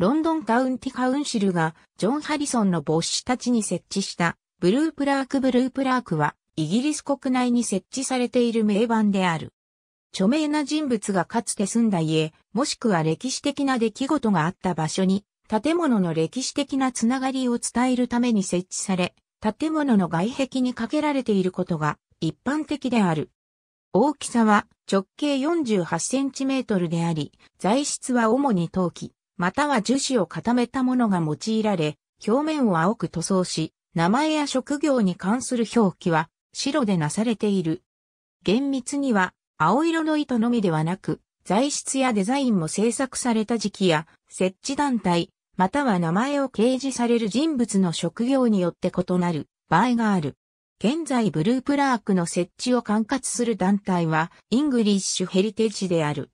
ロンドンカウンティカウンシルが、ジョン・ハリソンの牧師たちに設置した、ブループラークブループラークは、イギリス国内に設置されている名盤である。著名な人物がかつて住んだ家、もしくは歴史的な出来事があった場所に、建物の歴史的なつながりを伝えるために設置され、建物の外壁にかけられていることが一般的である。大きさは直径 48cm であり、材質は主に陶器。または樹脂を固めたものが用いられ、表面を青く塗装し、名前や職業に関する表記は白でなされている。厳密には青色の糸のみではなく、材質やデザインも制作された時期や設置団体、または名前を掲示される人物の職業によって異なる場合がある。現在ブループラークの設置を管轄する団体はイングリッシュヘリテージである。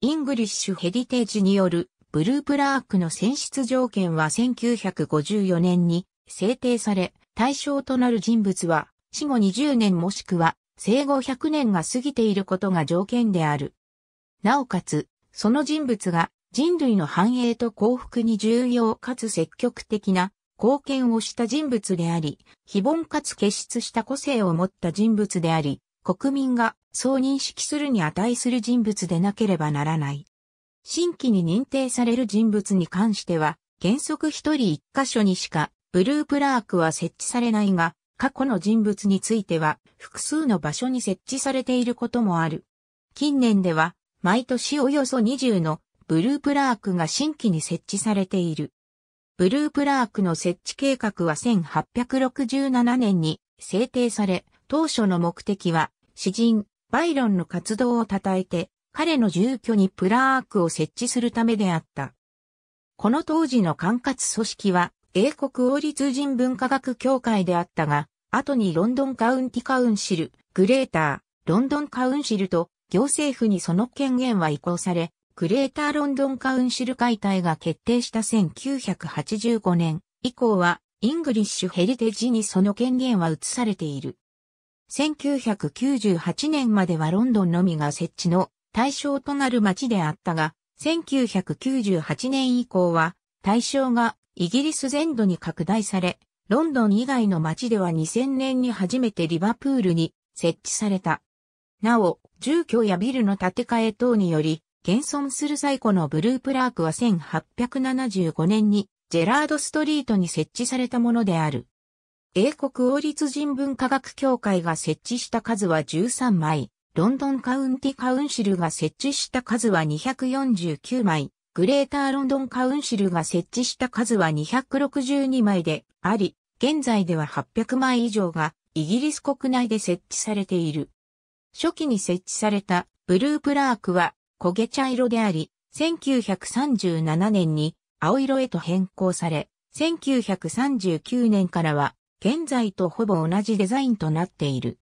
イングリッシュヘリテージによるブループラークの選出条件は1954年に制定され、対象となる人物は、死後20年もしくは、生後100年が過ぎていることが条件である。なおかつ、その人物が人類の繁栄と幸福に重要かつ積極的な貢献をした人物であり、非凡かつ傑出した個性を持った人物であり、国民がそう認識するに値する人物でなければならない。新規に認定される人物に関しては、原則一人一箇所にしか、ブループラークは設置されないが、過去の人物については、複数の場所に設置されていることもある。近年では、毎年およそ20のブループラークが新規に設置されている。ブループラークの設置計画は1867年に制定され、当初の目的は、詩人、バイロンの活動を称えて、彼の住居にプラークを設置するためであった。この当時の管轄組織は英国王立人文科学協会であったが、後にロンドンカウンティカウンシル、グレーター、ロンドンカウンシルと行政府にその権限は移行され、グレーターロンドンカウンシル解体が決定した1985年以降は、イングリッシュヘリテージにその権限は移されている。1998年まではロンドンのみが設置の対象となる町であったが、1998年以降は対象がイギリス全土に拡大され、ロンドン以外の町では2000年に初めてリバプールに設置された。なお、住居やビルの建て替え等により、現存する最古のブループラークは1875年にジェラードストリートに設置されたものである。英国王立人文科学協会が設置した数は13枚。ロンドンカウンティカウンシルが設置した数は249枚、グレーターロンドンカウンシルが設置した数は262枚であり、現在では800枚以上がイギリス国内で設置されている。初期に設置されたブループラークは焦げ茶色であり、1937年に青色へと変更され、1939年からは現在とほぼ同じデザインとなっている。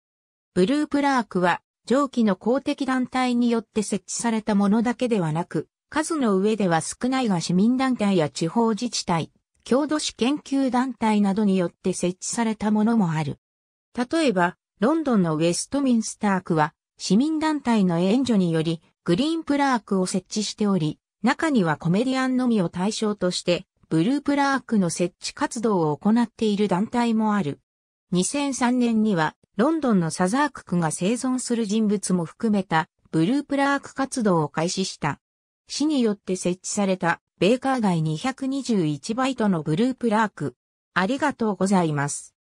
ブループラークは上記の公的団体によって設置されたものだけではなく、数の上では少ないが市民団体や地方自治体、郷土史研究団体などによって設置されたものもある。例えば、ロンドンのウェストミンスター区は、市民団体の援助により、グリーンプラークを設置しており、中にはコメディアンのみを対象として、ブループラークの設置活動を行っている団体もある。2003年には、ロンドンのサザーク区が生存する人物も含めたブループラーク活動を開始した。市によって設置されたベーカー街221バイトのブループラーク。ありがとうございます。